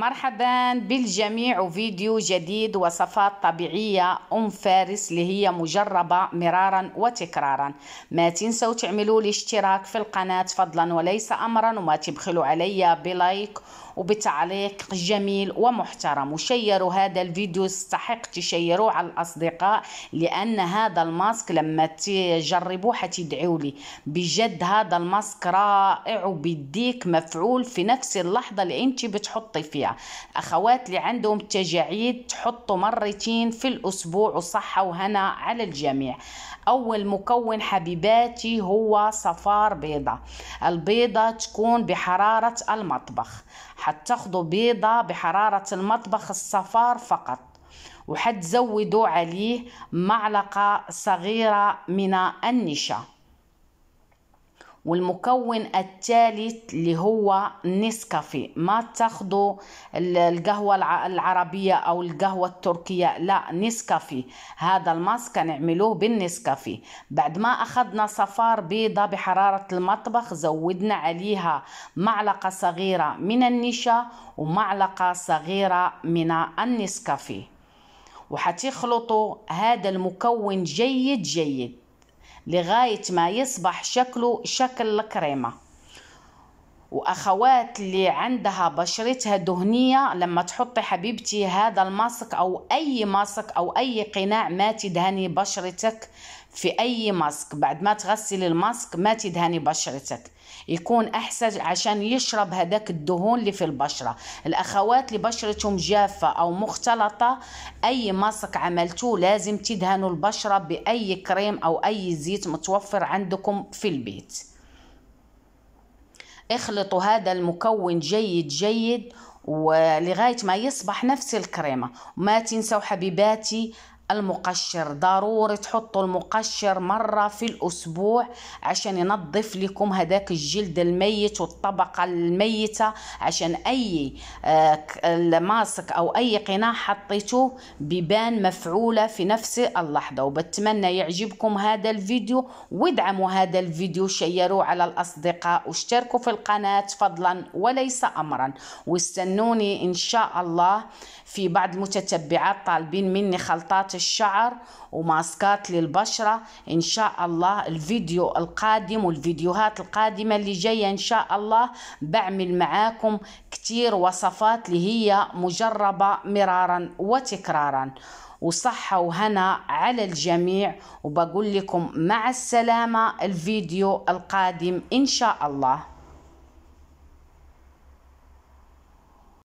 مرحبا بالجميع وفيديو جديد وصفات طبيعية أم فارس اللي هي مجربة مرارا وتكرارا ما تنسوا تعملوا الاشتراك في القناة فضلا وليس أمرا وما تبخلوا علي بلايك وبتعليق جميل ومحترم وشيروا هذا الفيديو يستحق تشيروه على الأصدقاء لأن هذا الماسك لما تجربوه حتدعوا لي بجد هذا الماسك رائع وبيديك مفعول في نفس اللحظة اللي أنت بتحطي فيها أخوات اللي عندهم تجاعيد تحطوا مرتين في الأسبوع وصحة وهنا على الجميع أول مكون حبيباتي هو صفار بيضة البيضة تكون بحرارة المطبخ حتاخدوا بيضة بحرارة المطبخ الصفار فقط وحتزودوا عليه معلقة صغيرة من النشا والمكون الثالث اللي هو نسكافي ما تاخذوا القهوة العربية أو القهوة التركية لا نسكافي هذا الماسك نعملوه بالنسكافي بعد ما أخذنا صفار بيضة بحرارة المطبخ زودنا عليها معلقة صغيرة من النشا ومعلقة صغيرة من النسكافي وحتخلطوا هذا المكون جيد جيد لغاية ما يصبح شكله شكل الكريمة واخوات اللي عندها بشرتها دهنيه لما تحطي حبيبتي هذا الماسك او اي ماسك او اي قناع ما تدهني بشرتك في اي ماسك بعد ما تغسلي الماسك ما تدهني بشرتك يكون احسن عشان يشرب هذاك الدهون اللي في البشره الاخوات اللي بشرتهم جافه او مختلطه اي ماسك عملتوه لازم تدهنوا البشره باي كريم او اي زيت متوفر عندكم في البيت اخلطوا هذا المكون جيد جيد ولغايه ما يصبح نفس الكريمه ما تنسوا حبيباتي المقشر ضروري تحطوا المقشر مرة في الأسبوع عشان ينظف لكم هذاك الجلد الميت والطبقة الميتة عشان أي آه، ماسك أو أي قناع حطيتوه بيبان مفعولة في نفس اللحظة وبتمنى يعجبكم هذا الفيديو وادعموا هذا الفيديو شيروه على الأصدقاء واشتركوا في القناة فضلا وليس أمرا واستنوني إن شاء الله في بعض المتتبعات طالبين مني خلطات الشعر وماسكات للبشرة إن شاء الله الفيديو القادم والفيديوهات القادمة اللي جاية إن شاء الله بعمل معاكم كتير وصفات اللي هي مجربة مرارا وتكرارا وصحة وهنا على الجميع وبقول لكم مع السلامة الفيديو القادم إن شاء الله